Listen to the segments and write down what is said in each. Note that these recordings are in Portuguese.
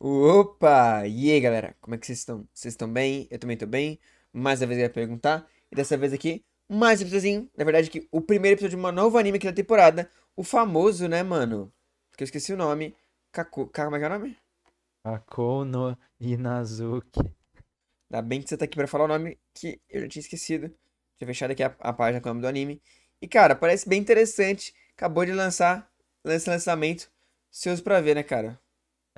Opa! E aí, galera? Como é que vocês estão? Vocês estão bem? Eu também tô bem. Mais uma vez eu ia perguntar. E dessa vez aqui, mais um episódiozinho. Na verdade, que o primeiro episódio de uma nova anime aqui da temporada. O famoso, né, mano? Porque eu esqueci o nome. Kaku... Como é que é o nome? Kakono Inazuki. Ainda bem que você tá aqui pra falar o nome que eu já tinha esquecido. Tinha fechado aqui a, a página com o nome do anime. E, cara, parece bem interessante. Acabou de lançar, esse lançamento. Seus pra ver, né, cara?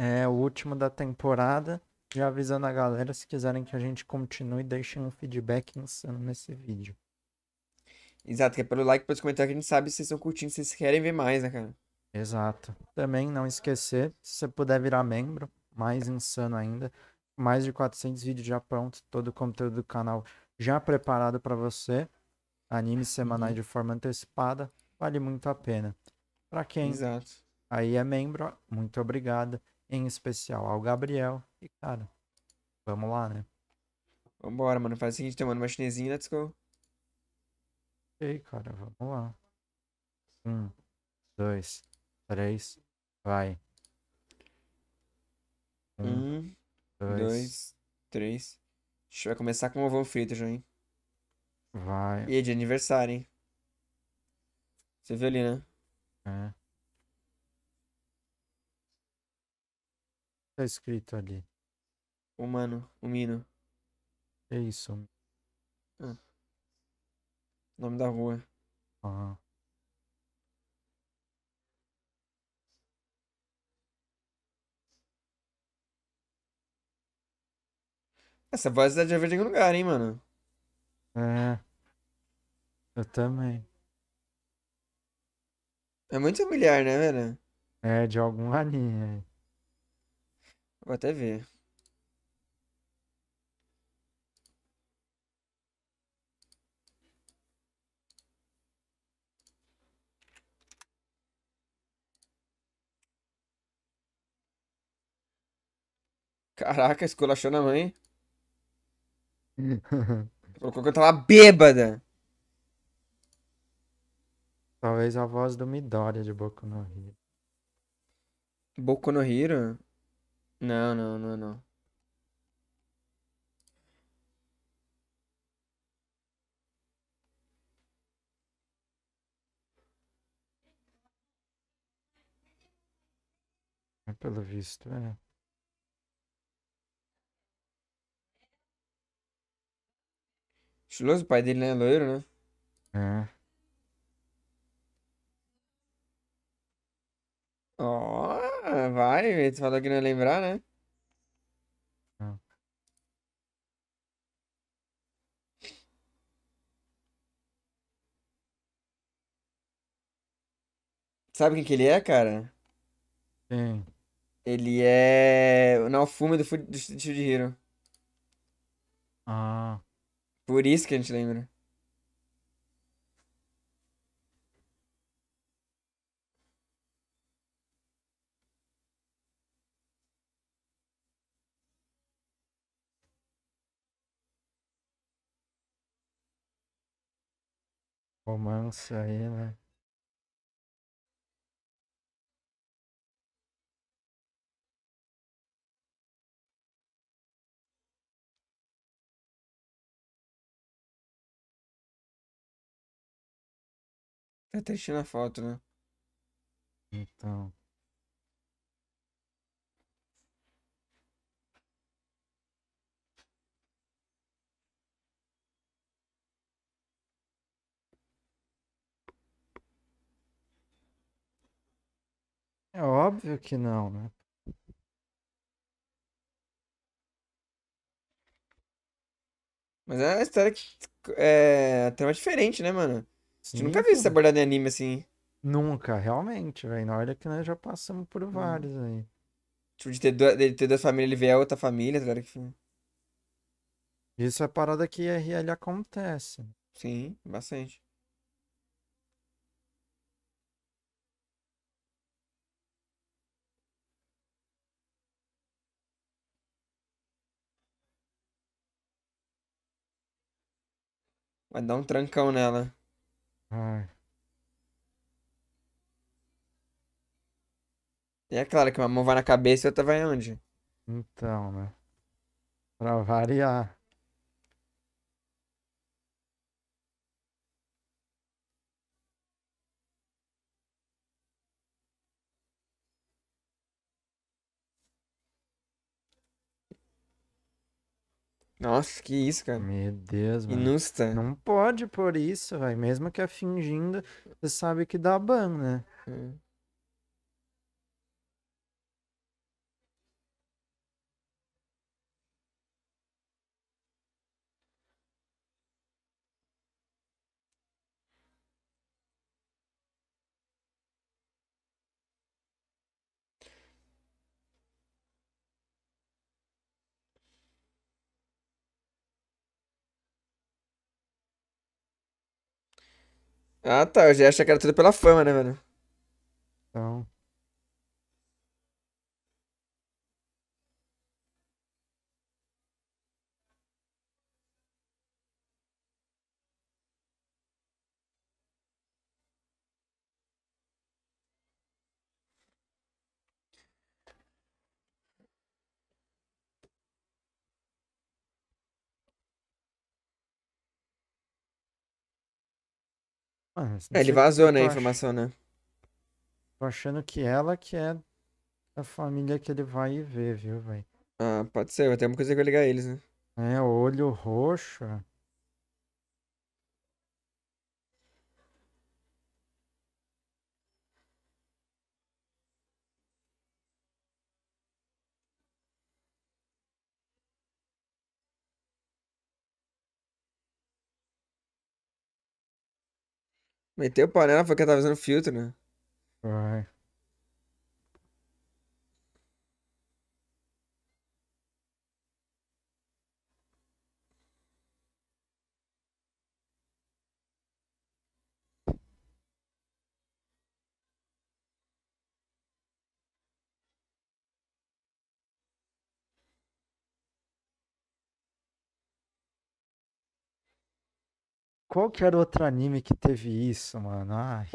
É o último da temporada. Já avisando a galera, se quiserem que a gente continue, deixem um feedback insano nesse vídeo. Exato, que é pelo like, pelos comentários que a gente sabe se vocês estão curtindo, se vocês querem ver mais, né, cara? Exato. Também não esquecer, se você puder virar membro, mais insano ainda. Mais de 400 vídeos já prontos, todo o conteúdo do canal já preparado para você. Animes semanais uhum. de forma antecipada, vale muito a pena. Para quem Exato. aí é membro, muito obrigado em especial ao Gabriel. E, cara, vamos lá, né? Vambora, mano. Faz o seguinte, tomando então, uma chinesinha, let's go. aí, cara, vamos lá. Um, dois, três, vai. Um, um dois, dois, três. A gente vai começar com um ovão frito, hein? Vai. E é de aniversário, hein? Você viu ali, né? É. tá escrito ali? Humano, humino. É isso. Ah. Nome da rua. Ah. Essa voz é de algum lugar, hein, mano? É. Eu também. É muito familiar, né, velho? É, de algum anime. Vou até ver. Caraca, escolachou na mãe. Colocou que eu tava bêbada. Talvez a voz do Midori de Boku no Hiro. Boku no Hiro? Não, não, não, é não. É, pelo visto, é. Chuloso o pai dele não né, é loiro, né? É. Ó. Oh. Ah, vai, você falou que não ia lembrar, né? Sabe quem que ele é, cara? Sim. Ele é o Naofumi do, do Shield Hero. Ah, Por isso que a gente lembra. romance aí, né? Tá triste na foto, né? Então. Óbvio que não, né? Mas é uma história que é até mais diferente, né, mano? Você nunca viu isso abordado em anime assim. Nunca, realmente, velho. Olha que nós já passamos por uhum. vários aí. Tipo, de ter, duas, de ter duas famílias, ele vê a outra família, tá Que... Isso é parada que RL acontece. Sim, bastante. Vai dar um trancão nela. Ai. E é claro que uma mão vai na cabeça e outra vai onde? Então, né? Pra variar. Nossa, que isso, cara. Meu Deus, mano. Inusta. Não pode por isso, velho. Mesmo que é fingindo, você sabe que dá ban, né? É. Ah, tá. Eu já achei que era tudo pela fama, né, velho? Então. Mano, ah, é, ele vazou, né, a informação, né? Tô achando que ela que é a família que ele vai ver, viu, velho? Ah, pode ser, vai ter uma coisa que vai ligar eles, né? É, olho roxo. Meteu panela, foi que tava usando filtro, né? Vai. Qual que era outro anime que teve isso, mano? Ai.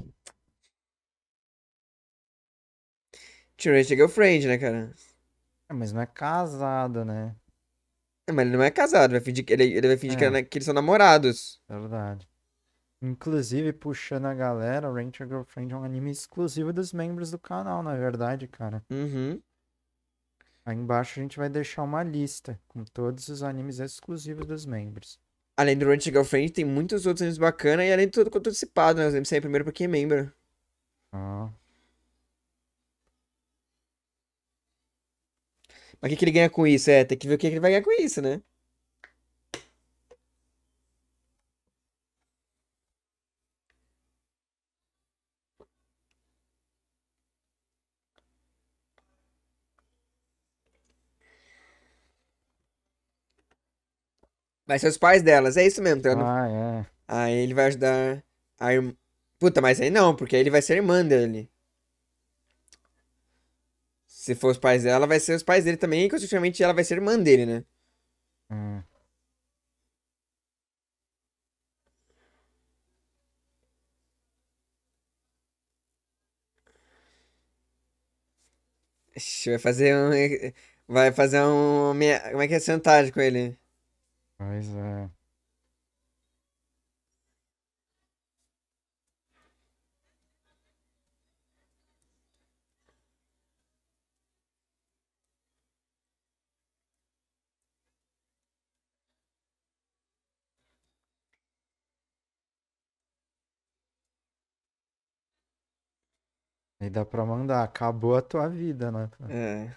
Teenage Girlfriend, né, cara? É, mas não é casado, né? É, mas ele não é casado, vai fingir que ele, ele vai fingir é. que, que, eles são namorados. Verdade. Inclusive, puxando a galera, Ranger Girlfriend é um anime exclusivo dos membros do canal, na verdade, cara. Uhum. Aí embaixo a gente vai deixar uma lista com todos os animes exclusivos dos membros além do Rent Girlfriend, tem muitos outros animes bacanas e além de tudo quanto antecipado, né? Os animes saem primeiro pra quem é membro. Ah. Mas o que, que ele ganha com isso? É, tem que ver o que, que ele vai ganhar com isso, né? Vai ser os pais delas, é isso mesmo, Tano. Ah, é. Aí ele vai ajudar a irmã. Puta, mas aí não, porque aí ele vai ser irmã dele. Se for os pais dela, vai ser os pais dele também, e consequentemente ela vai ser irmã dele, né? Hum. Vai fazer um. Vai fazer um. Como é que é? Sentagem com ele. Pois é. Aí dá pra mandar, acabou a tua vida, né? É.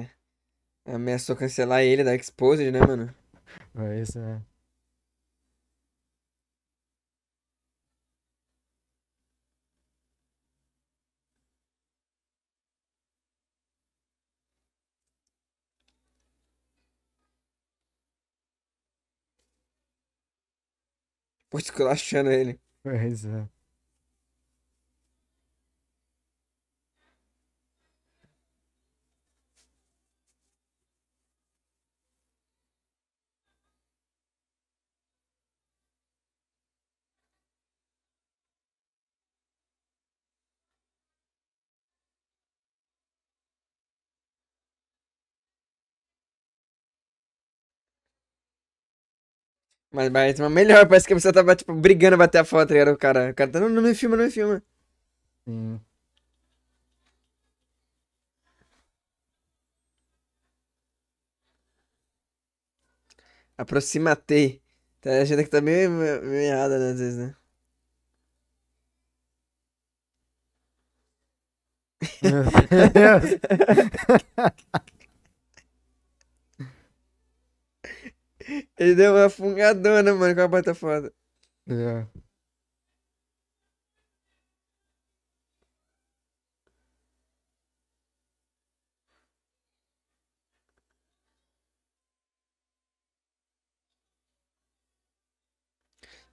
É. Ameaçou cancelar ele da Exposed, né, mano? É isso, né? Pô, esculachando ele. É isso, né? Mas, mas, mas melhor, parece que a pessoa tava, tipo, brigando pra bater a foto era tá o cara. O cara tá, não, não me filma, não me filma. Sim. Aproximatei. Tá gente que tá meio, meio errada, né, às vezes, né? Meu Deus. Ele deu uma fungadona, mano, com a bota foda. É.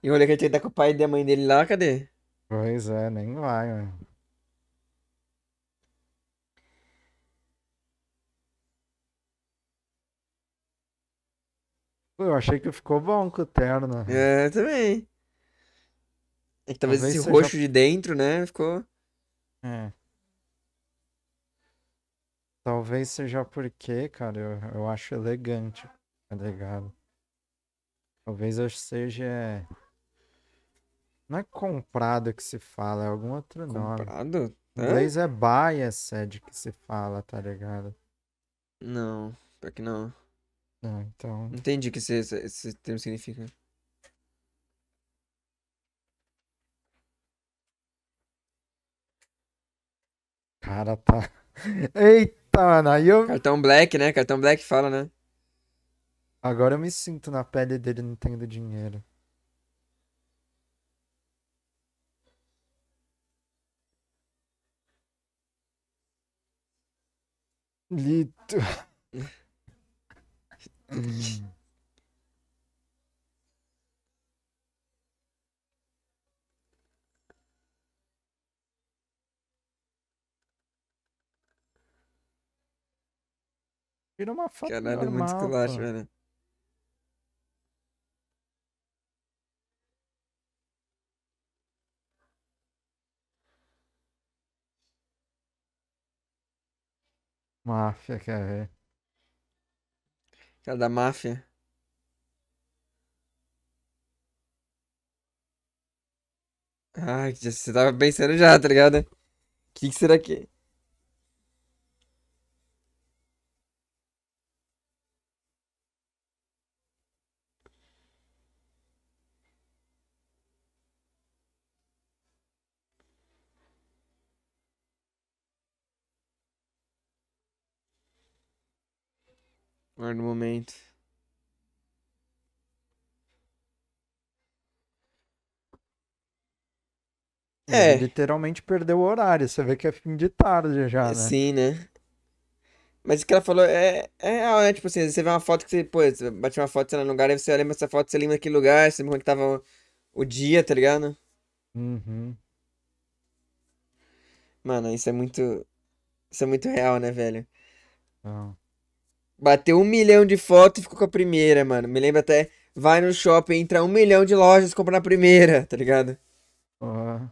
E olha que ele tá com o pai e a mãe dele lá, cadê? Pois é, nem vai, mano. eu achei que ficou bom com o terno. É, também. É que talvez, talvez esse roxo de dentro, né? Ficou. É. Talvez seja porque, cara, eu, eu acho elegante, tá ligado? Talvez eu seja. Não é comprado que se fala, é algum outro comprado? nome. Comprado? inglês é Sede, que se fala, tá ligado? Não, pior que não. Ah, então. Entendi o que esse, esse, esse termo significa. Cara, tá. Eita, mano, aí eu. Cartão Black, né? Cartão Black fala, né? Agora eu me sinto na pele dele não tendo dinheiro. Lito. Tira uma foto Caralho, é normal, muito esculacho, velho. Máfia, quer ver? Cara é da máfia. Ai, você tava pensando já, tá ligado? O que, que será que. Guarda no momento. É. Ele literalmente perdeu o horário. Você vê que é fim de tarde já, né? Sim, né? Mas o que ela falou é, é real, né? Tipo assim, você vê uma foto que você, pô, você bate uma foto, sei lá, no lugar, aí você lembra essa foto, você lembra aquele lugar, você lembra como que tava o, o dia, tá ligado? Uhum. Mano, isso é muito. Isso é muito real, né, velho? Não. Bateu um milhão de fotos e ficou com a primeira, mano. Me lembra até, vai no shopping, entra um milhão de lojas, compra na primeira, tá ligado? Uhum.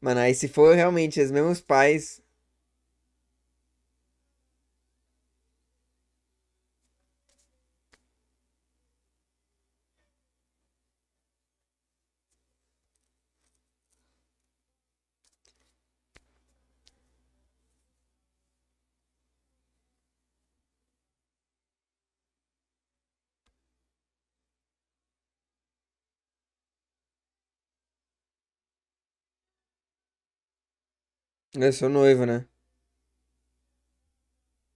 Mano, aí se for realmente os mesmos pais, É seu noivo, né?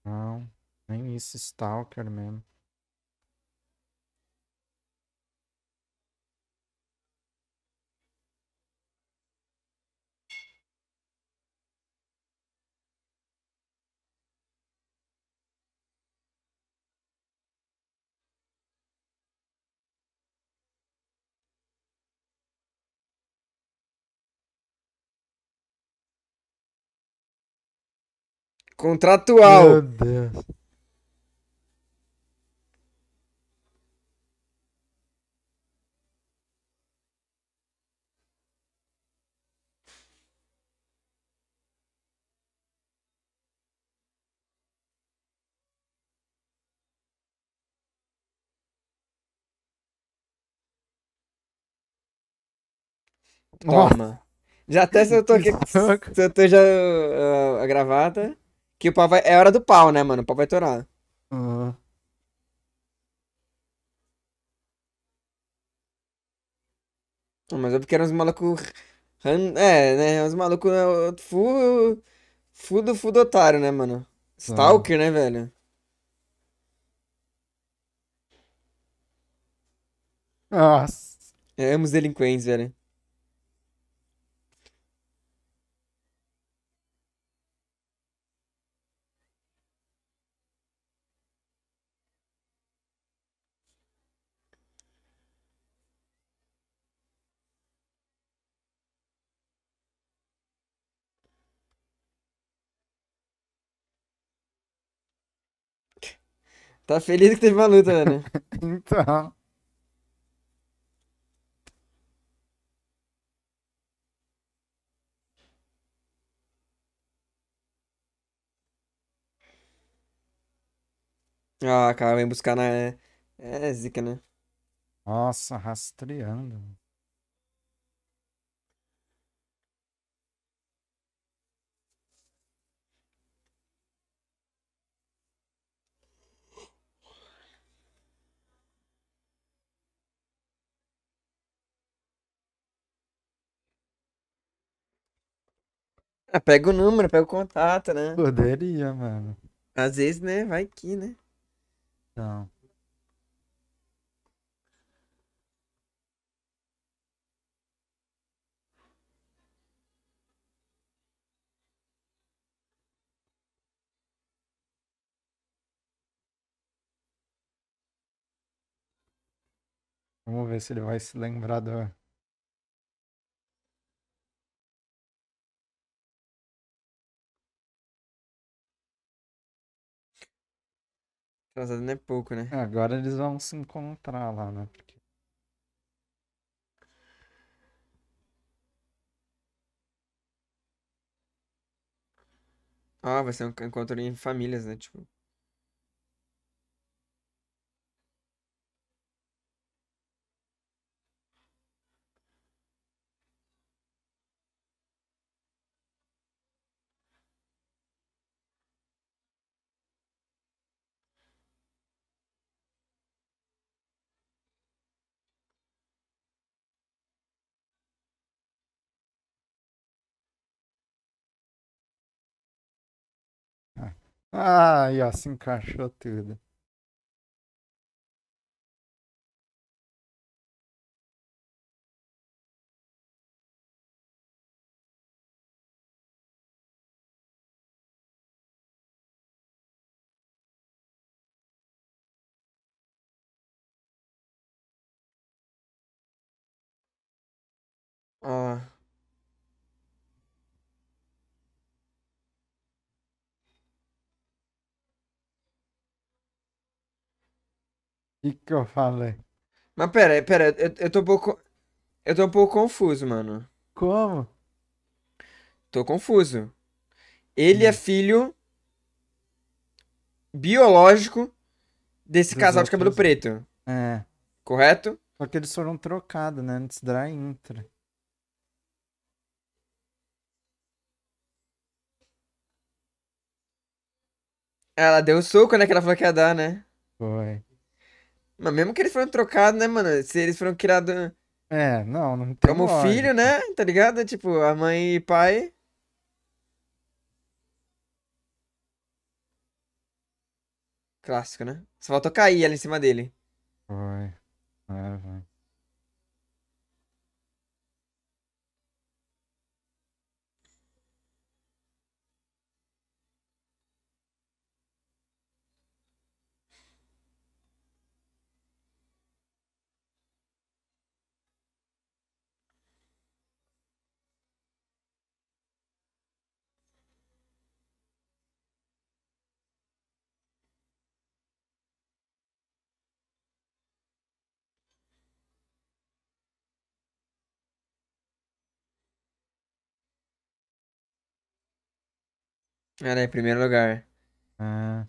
Não, nem isso, Stalker mesmo. Contratual. Meu Deus. Toma. Nossa. Já até se eu tô aqui. Se eu tô já uh, ah, a gravata. Que o pau vai. É hora do pau, né, mano? O pau vai torar. Uhum. Mas é porque eram uns malucos. É, né? Uns é malucos. Né, Full. Fudo, do otário, né, mano? Stalker, né, velho? Nossa. É, amo os delinquentes, velho. Tá feliz que teve uma luta, né? né? então. Ah, cara, vem buscar na. É, é zica, né? Nossa, rastreando. Ah, pega o número, pega o contato, né? Poderia, mano. Às vezes, né? Vai que, né? Não. Vamos ver se ele vai se lembrar do, Atrasado não é pouco, né? É, agora eles vão se encontrar lá, né? Porque... Ah, vai ser um encontro em famílias, né? Tipo. Ai, ó, se encaixou tudo. Ó. que, que eu falei? Mas pera, pera, eu, eu tô um pouco. Eu tô um pouco confuso, mano. Como? Tô confuso. Ele é hum. é filho biológico desse Dos casal outros. de cabelo preto. É. Correto? Só que eles foram trocados, né? Antes da intra. Ela deu o soco, né? Que ela falou que ia dar, né? Foi. Mas mesmo que eles foram trocados, né, mano? Se eles foram criados. É, não, não tem. Como lógica. filho, né? Tá ligado? Tipo, a mãe e pai. Clássico, né? Só faltou cair ali em cima dele. Foi. É, foi. Era é em primeiro lugar. Ah.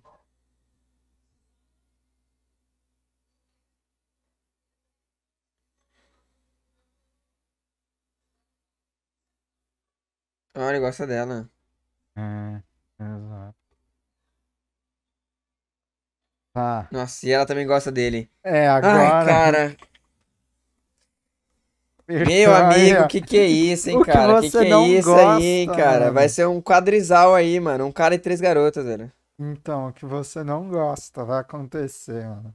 Ah, ele gosta dela. É, exato. Tá. Nossa, e ela também gosta dele. É, agora. Ai, cara. Meu amigo, que que é isso, hein, cara? O que, que, que é isso gosta, aí, cara? Vai ser um quadrisal aí, mano. Um cara e três garotas, velho. Então, o que você não gosta vai acontecer, mano.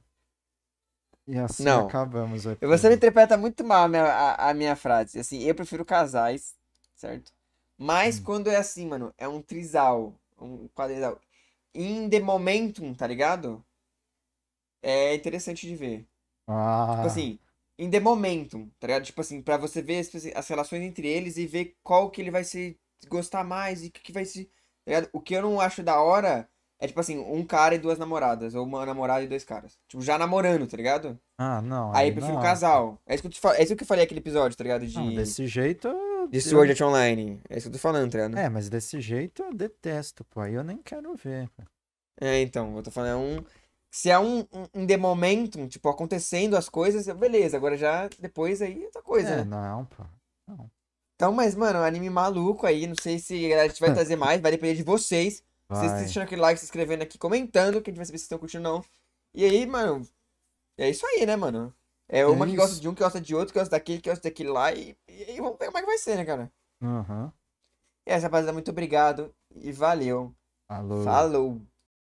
E assim não. acabamos aqui. Você me interpreta muito mal a minha, a, a minha frase. Assim, eu prefiro casais, certo? Mas hum. quando é assim, mano, é um trisal, um quadrisal. In the momentum, tá ligado? É interessante de ver. Tipo ah. Tipo assim, in the momentum, tá ligado? Tipo assim, pra você ver as, as, relações entre eles e ver qual que ele vai se gostar mais e o que, que vai se. Tá ligado? O que eu não acho da hora é tipo assim, um cara e duas namoradas, ou uma namorada e dois caras. Tipo, já namorando, tá ligado? Ah, não. Aí eu prefiro não. É. casal. É isso, que eu te é isso que eu falei aquele episódio, tá ligado? De... Não, desse jeito. De Sword Art Online. É isso que eu tô falando, tá ligado? É, mas desse jeito eu detesto, pô. Aí eu nem quero ver, pô. É, então, eu tô falando, é um. Se é um, um, de momentum, tipo, acontecendo as coisas, beleza, agora já depois aí é outra coisa, é, né? Não, pô. Não. Então, mas, mano, anime maluco aí, não sei se a gente vai trazer mais, vai depender de vocês. Vai. Vocês deixando aquele like, se inscrevendo aqui, comentando, que a gente vai saber se estão curtindo ou não. E aí, mano, é isso aí, né, mano? É, é uma é que gosta de um, que gosta de outro, que gosta daquele, que gosta daquele lá, e, vamos ver como é que vai ser, né, cara? Aham. Uhum. essa rapaziada, muito obrigado e valeu. Falou. Falou.